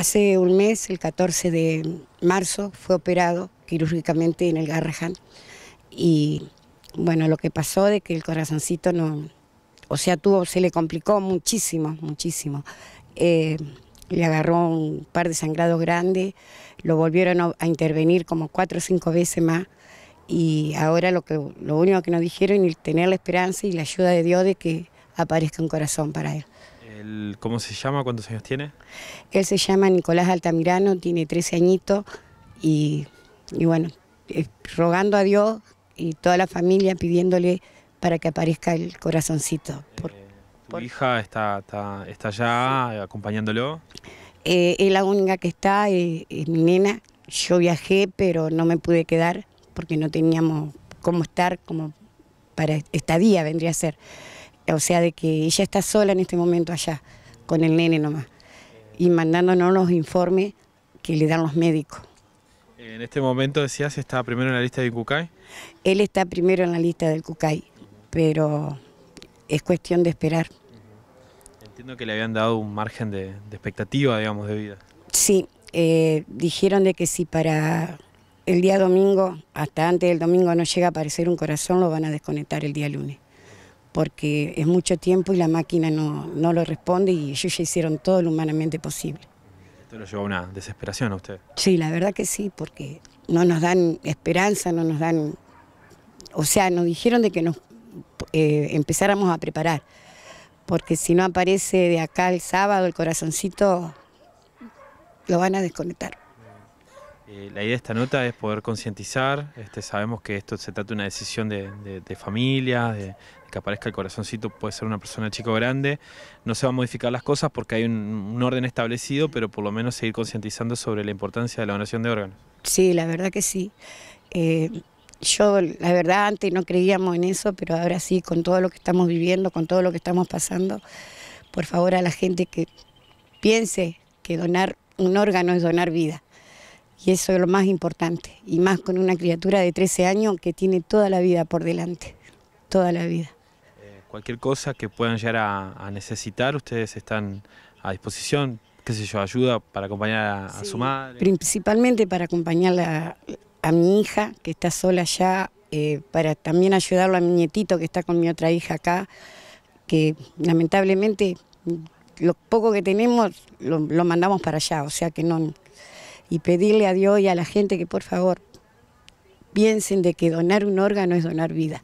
Hace un mes, el 14 de marzo, fue operado quirúrgicamente en el Garrahan y bueno, lo que pasó de que el corazoncito no, o sea, tuvo, se le complicó muchísimo, muchísimo. Eh, le agarró un par de sangrados grandes, lo volvieron a intervenir como cuatro o cinco veces más y ahora lo, que, lo único que nos dijeron es tener la esperanza y la ayuda de Dios de que aparezca un corazón para él. ¿Cómo se llama? ¿Cuántos años tiene? Él se llama Nicolás Altamirano, tiene 13 añitos y, y bueno, eh, rogando a Dios y toda la familia pidiéndole para que aparezca el corazoncito. Eh, ¿Tu hija está, está, está allá acompañándolo? Eh, es la única que está, es mi nena. Yo viajé, pero no me pude quedar porque no teníamos cómo estar, como para estadía vendría a ser o sea, de que ella está sola en este momento allá, con el nene nomás, y mandándonos los informes que le dan los médicos. En este momento decías, ¿está primero en la lista del Cucay? Él está primero en la lista del Cucay, pero es cuestión de esperar. Entiendo que le habían dado un margen de, expectativa, digamos, de vida. Sí, eh, dijeron de que si para el día domingo, hasta antes del domingo no llega a aparecer un corazón, lo van a desconectar el día lunes porque es mucho tiempo y la máquina no, lo responde y ellos ya hicieron todo lo humanamente posible. ¿Esto lo llevó a una desesperación a usted? Sí, la verdad que sí, porque no nos dan esperanza, no nos dan... O sea, nos dijeron de que nos eh, empezáramos a preparar, porque si no aparece de acá el sábado el corazoncito, lo van a desconectar. Eh, la idea de esta nota es poder concientizar, este, sabemos que esto se trata de una decisión de, de familia, de, que aparezca el corazoncito, puede ser una persona chica grande, no se van a modificar las cosas porque hay un, orden establecido, pero por lo menos seguir concientizando sobre la importancia de la donación de órganos. Sí, la verdad que sí. Eh, yo, la verdad, antes no creíamos en eso, pero ahora sí, con todo lo que estamos viviendo, con todo lo que estamos pasando, por favor a la gente que piense que donar un órgano es donar vida. Y eso es lo más importante, y más con una criatura de 13 años que tiene toda la vida por delante, toda la vida. Eh, cualquier cosa que puedan llegar a, necesitar, ustedes están a disposición, qué sé yo, ayuda para acompañar a, su madre. Principalmente para acompañar a, mi hija, que está sola allá, eh, para también ayudarlo a mi nietito, que está con mi otra hija acá, que lamentablemente lo poco que tenemos lo, lo mandamos para allá, o sea que no y pedirle a Dios y a la gente que por favor piensen de que donar un órgano es donar vida.